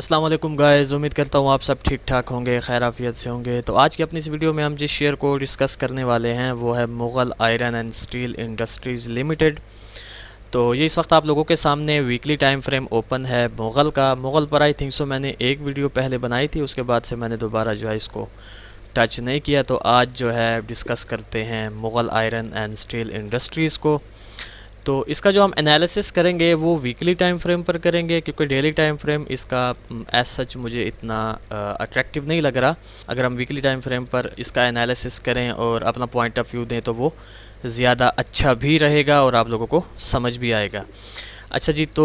Aslam guys उम्मीद करता हूँ आप सब ठीक ठाक होंगे खैराफियत से होंगे तो आज की अपनी इस वीडियो में हम जिस शेयर को डिस्कस करने वाले हैं वो है Mughal iron and steel industries limited तो ये इस वक्त आप लोगों के सामने वीकली टाइम फ्रेम ओपन है मुग़ल का मुग़ल पर आई थिंक सो मैंने एक वीडियो पहले बनाई थी उसके बाद से मैंने दोबारा जो है इसको टच नहीं किया तो आज जो है डिस्कस करते हैं Mughal iron and steel industries को तो इसका जो हम एनालिसिस करेंगे वो वीकली टाइम फ्रेम पर करेंगे क्योंकि डेली टाइम फ्रेम इसका एज सच मुझे इतना अट्रैक्टिव नहीं लग रहा अगर हम वीकली टाइम फ्रेम पर इसका एनालिसिस करें और अपना पॉइंट ऑफ व्यू दें तो वो ज़्यादा अच्छा भी रहेगा और आप लोगों को समझ भी आएगा अच्छा जी तो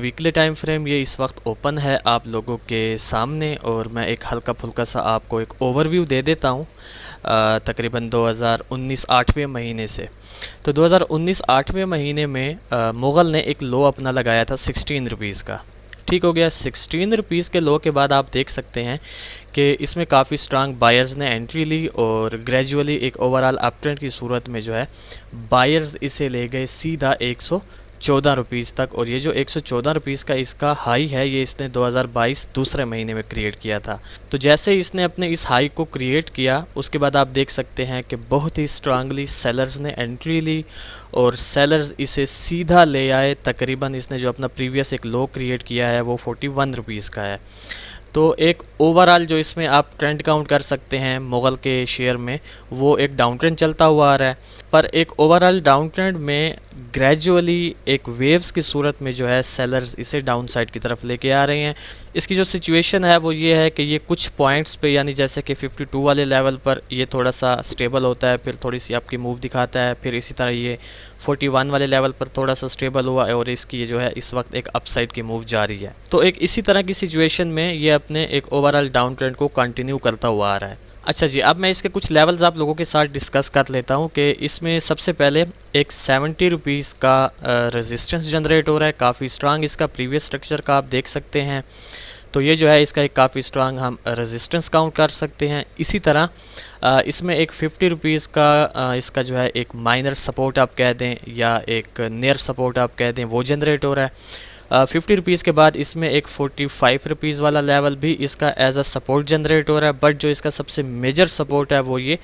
वीकली टाइम फ्रेम ये इस वक्त ओपन है आप लोगों के सामने और मैं एक हल्का फुल्का सा आपको एक ओवरव्यू दे देता हूँ तकरीबन 2019 आठवें महीने से तो 2019 आठवें महीने में मुग़ल ने एक लो अपना लगाया था सिक्सटीन रुपीज़ का ठीक हो गया सिक्सटीन रुपीज़ के लो के बाद आप देख सकते हैं कि इसमें काफ़ी स्ट्रांग बायर्स ने एंट्री ली और ग्रेजुअली एक ओवरऑल अपट्रेंड की सूरत में जो है बायर्स इसे ले गए सीधा एक चौदह रुपीज़ तक और ये जो एक सौ चौदह रुपीज़ का इसका हाई है ये इसने 2022 दूसरे महीने में क्रिएट किया था तो जैसे इसने अपने इस हाई को क्रिएट किया उसके बाद आप देख सकते हैं कि बहुत ही स्ट्रांगली सेलर्स ने एंट्री ली और सेलर्स इसे सीधा ले आए तकरीबन इसने जो अपना प्रीवियस एक लो क्रिएट किया है वो फोर्टी वन रुपीज़ का है तो एक ओवरऑल जो इसमें आप ट्रेंड काउंट कर सकते हैं मुग़ल के शेयर में वो एक डाउन ट्रेंड चलता हुआ आ रहा है पर एक ओवरऑल डाउन ट्रेंड में ग्रेजुअली एक वेव्स की सूरत में जो है सेलर्स इसे डाउन साइड की तरफ लेके आ रहे हैं इसकी जो सिचुएशन है वो ये है कि ये कुछ पॉइंट्स पे यानी जैसे कि 52 वाले लेवल पर ये थोड़ा सा स्टेबल होता है फिर थोड़ी सी आपकी मूव दिखाता है फिर इसी तरह ये 41 वाले लेवल पर थोड़ा सा स्टेबल हुआ है और इसकी जो है इस वक्त एक अपसाइड की मूव जारी है तो एक इसी तरह की सिचुएशन में ये अपने एक ओवरऑल डाउन ट्रेंड को कंटिन्यू करता हुआ आ रहा है अच्छा जी अब मैं इसके कुछ लेवल्स आप लोगों के साथ डिस्कस कर लेता हूँ कि इसमें सबसे पहले एक सेवेंटी रुपीज़ का रेजिस्टेंस जनरेट हो रहा है काफ़ी स्ट्रांग इसका प्रीवियस स्ट्रक्चर का आप देख सकते हैं तो ये जो है इसका एक काफ़ी स्ट्रांग हम रेजिस्टेंस काउंट कर सकते हैं इसी तरह आ, इसमें एक फिफ्टी रुपीज़ का आ, इसका जो है एक माइनर सपोर्ट आप कह दें या एक नियर सपोर्ट आप कह दें वो जनरेट हो रहा है फिफ्टी uh, रुपीज़ के बाद इसमें एक फोर्टी फाइव रुपीज़ वाला लेवल भी इसका एज अ सपोर्ट जनरेट हो रहा है बट जो इसका सबसे मेजर सपोर्ट है वो ये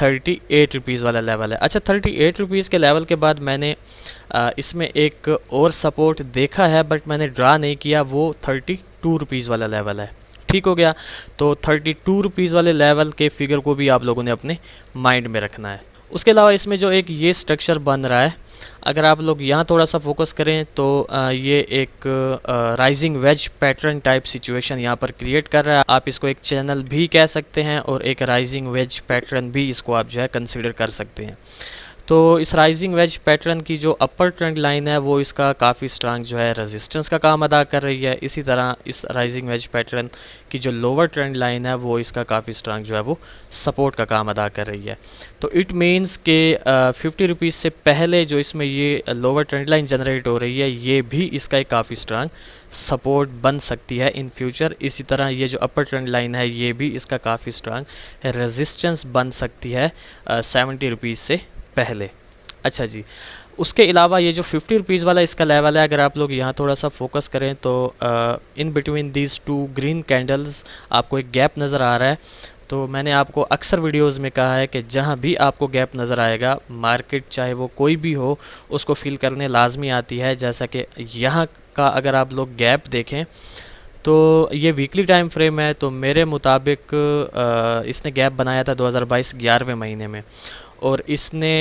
थर्टी एट रुपीज़ वाला लेवल है अच्छा थर्टी एट रुपीज़ के लेवल के बाद मैंने uh, इसमें एक और सपोर्ट देखा है बट मैंने ड्रा नहीं किया वो थर्टी टू रुपीज़ वाला लेवल है ठीक हो गया तो थर्टी टू रुपीज़ वाले लेवल के फिगर को भी आप लोगों ने अपने माइंड में रखना है उसके अलावा इसमें जो एक ये स्ट्रक्चर बन रहा है अगर आप लोग यहाँ थोड़ा सा फोकस करें तो ये एक rising wedge pattern type situation यहाँ पर क्रिएट कर रहा है आप इसको एक चैनल भी कह सकते हैं और एक राइजिंग वेज पैटर्न भी इसको आप जो है कंसिडर कर सकते हैं तो इस राइजिंग वेज पैटर्न की जो अपर ट्रेंड लाइन है वो इसका काफ़ी स्ट्रांग जो है रेजिस्टेंस का काम अदा कर रही है इसी तरह इस राइजिंग वेज पैटर्न की जो लोअर ट्रेंड लाइन है वो इसका काफ़ी स्ट्रांग जो है वो सपोर्ट का काम अदा कर रही है तो इट मींस के फिफ्टी रुपीज़ से पहले जो इसमें ये लोअर ट्रेंड लाइन जनरेट हो रही है ये भी इसका एक काफ़ी स्ट्रांग सपोर्ट बन सकती है इन फ्यूचर इसी तरह ये जो अपर ट्रेंड लाइन है ये भी इसका काफ़ी स्ट्रांग रेजिस्टेंस बन सकती है सेवेंटी रुपीज़ से पहले अच्छा जी उसके अलावा ये जो फिफ्टी रुपीज़ वाला इसका लेवल है अगर आप लोग यहाँ थोड़ा सा फोकस करें तो in between these two green candles आपको एक गैप नज़र आ रहा है तो मैंने आपको अक्सर वीडियोस में कहा है कि जहाँ भी आपको गैप नज़र आएगा मार्केट चाहे वो कोई भी हो उसको फील करने लाजमी आती है जैसा कि यहाँ का अगर आप लोग गैप देखें तो ये वीकली टाइम फ्रेम है तो मेरे मुताबिक इसने गैप बनाया था 2022 ग्यारहवें महीने में और इसने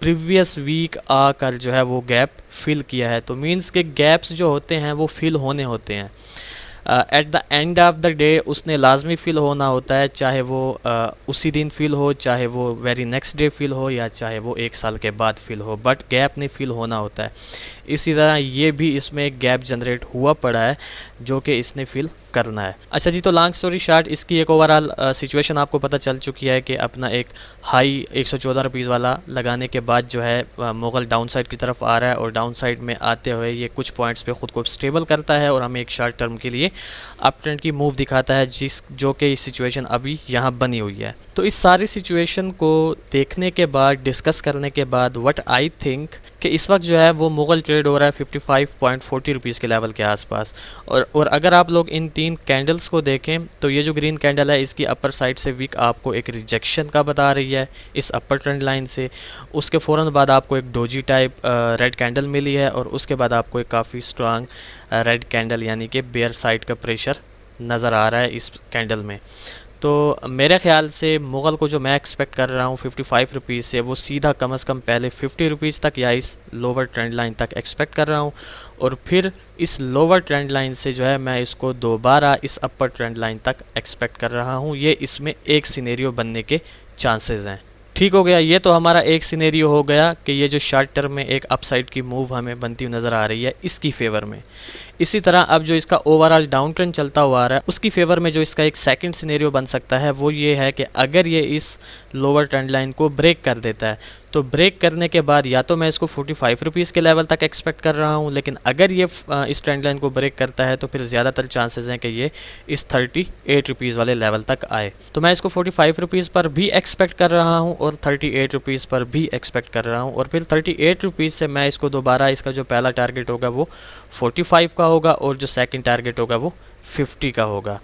प्रीवियस वीक आकर जो है वो गैप फिल किया है तो मींस के गैप्स जो होते हैं वो फिल होने होते हैं at the end of the day उसने लाजमी फ़िल होना होता है चाहे वो uh, उसी दिन फ़िल हो चाहे वो वेरी नेक्स्ट डे फ़िल हो या चाहे वो एक साल के बाद फ़िल हो बट गैप ने फ़िल होना होता है इसी तरह ये भी इसमें एक गैप जनरेट हुआ पड़ा है जो कि इसने फ़िल करना है अच्छा जी तो लॉन्ग स्टोरी शार्ट इसकी एक ओवरऑल सिचुएशन आपको पता चल चुकी है कि अपना एक हाई एक सौ वाला लगाने के बाद जो है मुग़ल डाउन साइड की तरफ आ रहा है और डाउन साइड में आते हुए ये कुछ पॉइंट्स पे ख़ुद को स्टेबल करता है और हमें एक शार्ट टर्म के लिए अप ट्रेंड की मूव दिखाता है जिस जो कि सिचुएशन अभी यहाँ बनी हुई है तो इस सारी सिचुएशन को देखने के बाद डिस्कस करने के बाद वट आई थिंक कि इस वक्त जो है वो मुग़ल ट्रेड हो रहा है 55.40 फाइव के लेवल के आसपास और और अगर आप लोग इन तीन कैंडल्स को देखें तो ये जो ग्रीन कैंडल है इसकी अपर साइड से वीक आपको एक रिजेक्शन का बता रही है इस अपर ट्रेंड लाइन से उसके फ़ौर बाद आपको एक डोजी टाइप रेड कैंडल मिली है और उसके बाद आपको एक काफ़ी स्ट्रांग रेड कैंडल यानी कि बेयर साइड का प्रेशर नज़र आ रहा है इस कैंडल में तो मेरे ख्याल से मुग़ल को जो मैं एक्सपेक्ट कर रहा हूँ फिफ्टी फाइव रुपीज़ से वो सीधा कम अज़ कम पहले फिफ्टी रुपीज़ तक या इस लोअर ट्रेंड लाइन तक एक्सपेक्ट कर रहा हूँ और फिर इस लोअर ट्रेंड लाइन से जो है मैं इसको दोबारा इस अपर ट्रेंड लाइन तक एक्सपेक्ट कर रहा हूँ ये इसमें एक सीनेरियो बनने के चांसेज़ हैं ठीक हो गया ये तो हमारा एक सिनेरियो हो गया कि ये जो शॉर्ट टर्म में एक अपसाइड की मूव हमें बनती हुई नज़र आ रही है इसकी फेवर में इसी तरह अब जो इसका ओवरऑल डाउन ट्रेंड चलता हुआ आ रहा है उसकी फेवर में जो इसका एक सेकंड सिनेरियो बन सकता है वो ये है कि अगर ये इस लोअर ट्रेंड लाइन को ब्रेक कर देता है तो ब्रेक करने के बाद या तो मैं इसको 45 फाइव रुपीज़ के लेवल तक एक्सपेक्ट कर रहा हूँ लेकिन अगर ये इस ट्रेंड लाइन को ब्रेक करता है तो फिर ज़्यादातर चांसेस हैं कि ये इस थर्टी एट रुपीज़ वाले लेवल तक आए तो मैं इसको फोर्टी फाइव रुपीज़ पर भी एक्सपेक्ट कर रहा हूँ और थर्टी एट रुपीज़ पर भी एक्सपेक्ट कर रहा हूँ और फिर थर्टी एट रुपीज़ से मैं इसको दोबारा इसका जो पहला टारगेट होगा वो फोर्टी फाइव का होगा और जो सेकेंड टारगेट होगा वो फिफ्टी का होगा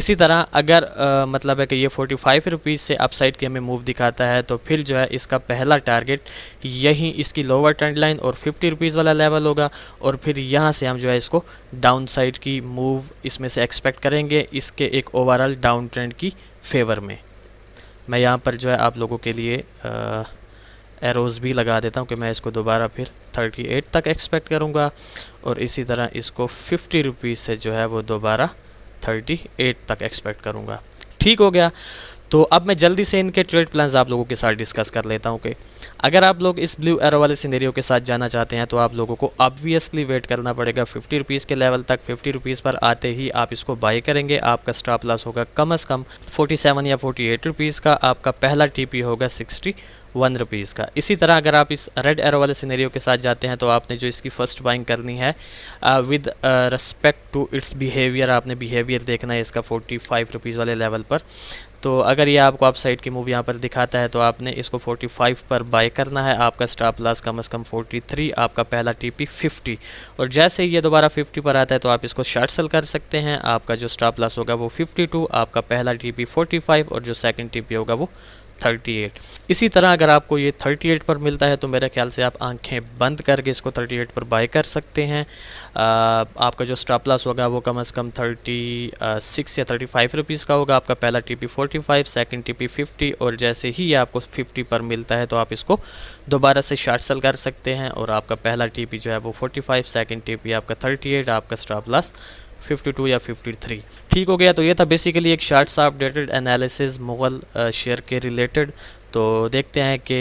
इसी तरह अगर आ, मतलब है कि ये फोर्टी फाइव रुपीज़ से अपसाइड की हमें मूव दिखाता है तो फिर जो है इसका पहला टारगेट यही इसकी लोअर ट्रेंड लाइन और फिफ्टी रुपीज़ वाला लेवल होगा और फिर यहाँ से हम जो है इसको डाउन साइड की मूव इसमें से एक्सपेक्ट करेंगे इसके एक ओवरऑल डाउन ट्रेंड की फेवर में मैं यहाँ पर जो है आप लोगों के लिए आ, एरोज़ भी लगा देता हूँ कि मैं इसको दोबारा फिर 38 तक एक्सपेक्ट करूँगा और इसी तरह इसको फिफ्टी रुपीज़ से जो है वो दोबारा 38 तक एक्सपेक्ट करूँगा ठीक हो गया तो अब मैं जल्दी से इनके ट्रेड प्लान्स आप लोगों के साथ डिस्कस कर लेता हूँ कि अगर आप लोग इस ब्लू एरो वाले सिनेरियो के साथ जाना चाहते हैं तो आप लोगों को ऑब्वियसली वेट करना पड़ेगा फिफ्टी रुपीज़ के लेवल तक फिफ्टी रुपीज़ पर आते ही आप इसको बाई करेंगे आपका स्टॉप लॉस होगा कम अज़ कम फोर्टी सेवन या फोर्टी एट रुपीज़ का आपका पहला पी होगा सिक्सटी वन रुपीज़ का इसी तरह अगर आप इस रेड एरो वाले सिनेरियो के साथ जाते हैं तो आपने जो इसकी फ़र्स्ट बाइंग करनी है with respect to its behaviour आपने बिहेवियर देखना है इसका फोर्टी फाइव रुपीज़ वाले लेवल पर तो अगर ये आपको आप साइड की मूव यहाँ पर दिखाता है तो आपने इसको 45 पर बाय करना है आपका स्टॉप लॉस कम से कम 43 आपका पहला टीपी 50 और जैसे ये दोबारा 50 पर आता है तो आप इसको शार्ट सेल कर सकते हैं आपका जो स्टॉप लॉस होगा वो 52 आपका पहला टीपी 45 और जो सेकंड टीपी होगा वो 38 इसी तरह अगर आपको ये 38 पर मिलता है तो मेरे ख्याल से आप आंखें बंद करके इसको 38 पर बाय कर सकते हैं आ, आपका जो स्टॉप लॉस होगा वो कम से कम 36 या 35 रुपीस का होगा आपका पहला टीपी 45 सेकंड टीपी 50 और जैसे ही ये आपको 50 पर मिलता है तो आप इसको दोबारा से शार्ट सेल कर सकते हैं और आपका पहला टी जो है वो फोर्टी फाइव सेकेंड आपका थर्टी आपका स्टॉप लॉस 52 या 53 ठीक हो गया तो ये था बेसिकली एक शार्ट सा अपडेटेड एनालिसिस मुग़ल शेयर के रिलेटेड तो देखते हैं कि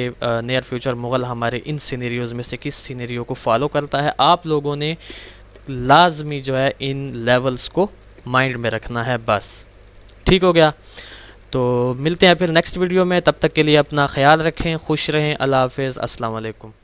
नियर फ्यूचर मुग़ल हमारे इन सीनरीज़ में से किस सीनरीओ को फॉलो करता है आप लोगों ने लाजमी जो है इन लेवल्स को माइंड में रखना है बस ठीक हो गया तो मिलते हैं फिर नेक्स्ट वीडियो में तब तक के लिए अपना ख्याल रखें खुश रहें अल्लाह हाफ़ अलकुम